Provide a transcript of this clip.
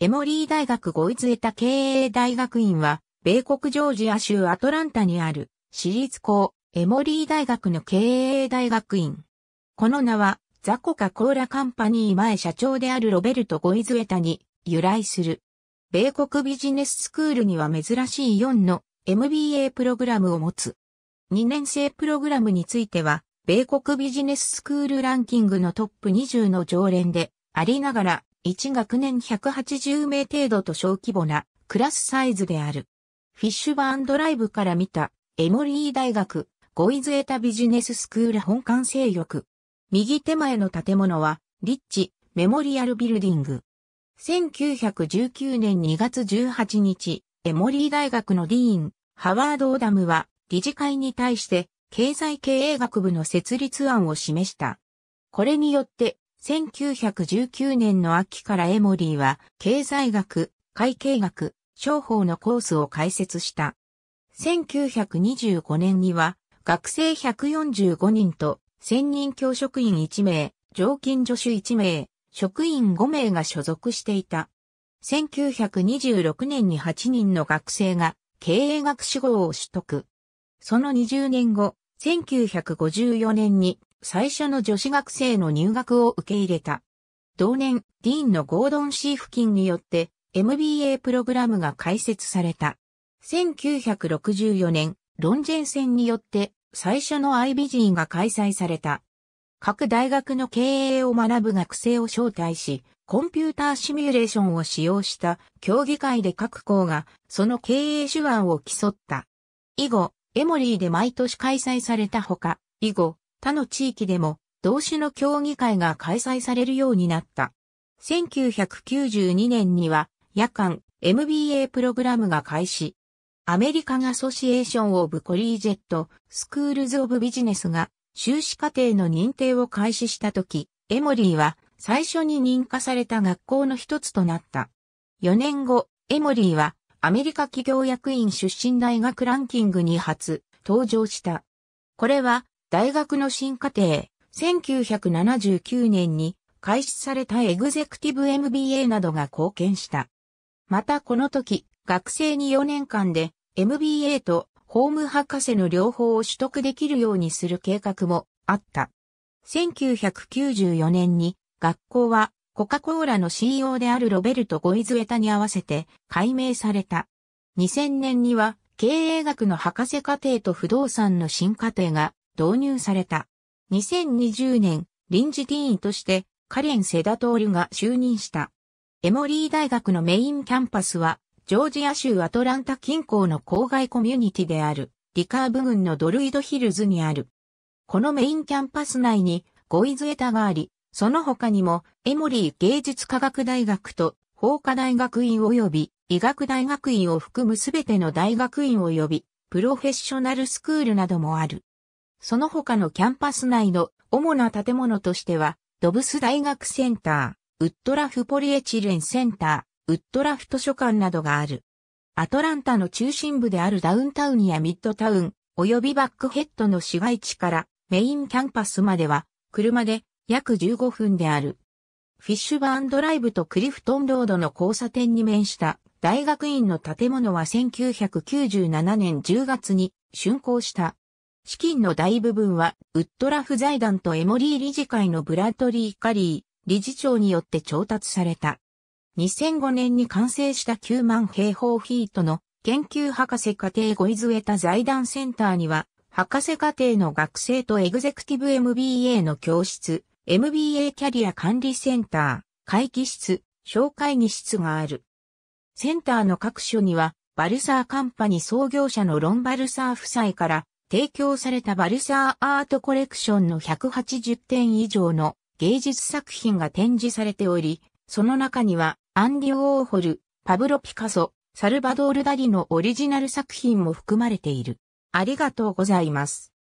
エモリー大学ゴイズエタ経営大学院は、米国ジョージア州アトランタにある、私立校、エモリー大学の経営大学院。この名は、ザコカ・コーラカンパニー前社長であるロベルト・ゴイズエタに由来する。米国ビジネススクールには珍しい4の MBA プログラムを持つ。2年生プログラムについては、米国ビジネススクールランキングのトップ20の常連でありながら、1学年180名程度と小規模なクラスサイズである。フィッシュバーンドライブから見たエモリー大学ゴイズエタビジネススクール本館勢力。右手前の建物はリッチメモリアルビルディング。1919年2月18日、エモリー大学のディーン、ハワード・オダムは理事会に対して経済経営学部の設立案を示した。これによって1919年の秋からエモリーは経済学、会計学、商法のコースを開設した。1925年には学生145人と専任教職員1名、常勤助手1名、職員5名が所属していた。1926年に8人の学生が経営学士号を取得。その20年後、1954年に最初の女子学生の入学を受け入れた。同年、ディーンのゴードン・シー付近によって MBA プログラムが開設された。1964年、ロンジェン戦によって最初の IBG が開催された。各大学の経営を学ぶ学生を招待し、コンピューターシミュレーションを使用した協議会で各校がその経営手腕を競った。以後、エモリーで毎年開催されたほか、以後、他の地域でも、同種の競技会が開催されるようになった。1992年には、夜間 MBA プログラムが開始。アメリカンアソシエーションオブコリージェット、スクールズオブビジネスが修士課程の認定を開始したとき、エモリーは最初に認可された学校の一つとなった。4年後、エモリーはアメリカ企業役員出身大学ランキングに初登場した。これは大学の新課程、1979年に開始されたエグゼクティブ MBA などが貢献した。またこの時、学生に4年間で MBA とホーム博士の両方を取得できるようにする計画もあった。1994年に学校はコカ・コーラの CEO であるロベルト・ゴイズエタに合わせて改名された。2000年には経営学の博士課程と不動産の新課程が導入された。2020年、臨時議員としてカレン・セダトールが就任した。エモリー大学のメインキャンパスは、ジョージア州アトランタ近郊の郊外コミュニティである、リカーブ群のドルイドヒルズにある。このメインキャンパス内にゴイズエタがあり、その他にも、エモリー芸術科学大学と、法科大学院及び、医学大学院を含むすべての大学院及び、プロフェッショナルスクールなどもある。その他のキャンパス内の主な建物としては、ドブス大学センター、ウッドラフポリエチレンセンター、ウッドラフ図書館などがある。アトランタの中心部であるダウンタウンやミッドタウン、及びバックヘッドの市街地からメインキャンパスまでは、車で約15分である。フィッシュバーンドライブとクリフトンロードの交差点に面した大学院の建物は1997年10月に竣工した。資金の大部分はウッドラフ財団とエモリー理事会のブラッドリー・カリー理事長によって調達された。2005年に完成した9万平方フィートの研究博士課程ゴイズエタ財団センターには博士課程の学生とエグゼクティブ MBA の教室、MBA キャリア管理センター、会議室、小会議室がある。センターの各所には、バルサーカンパニー創業者のロンバルサー夫妻から提供されたバルサーアートコレクションの180点以上の芸術作品が展示されており、その中にはアンディ・オーホル、パブロ・ピカソ、サルバドール・ダリのオリジナル作品も含まれている。ありがとうございます。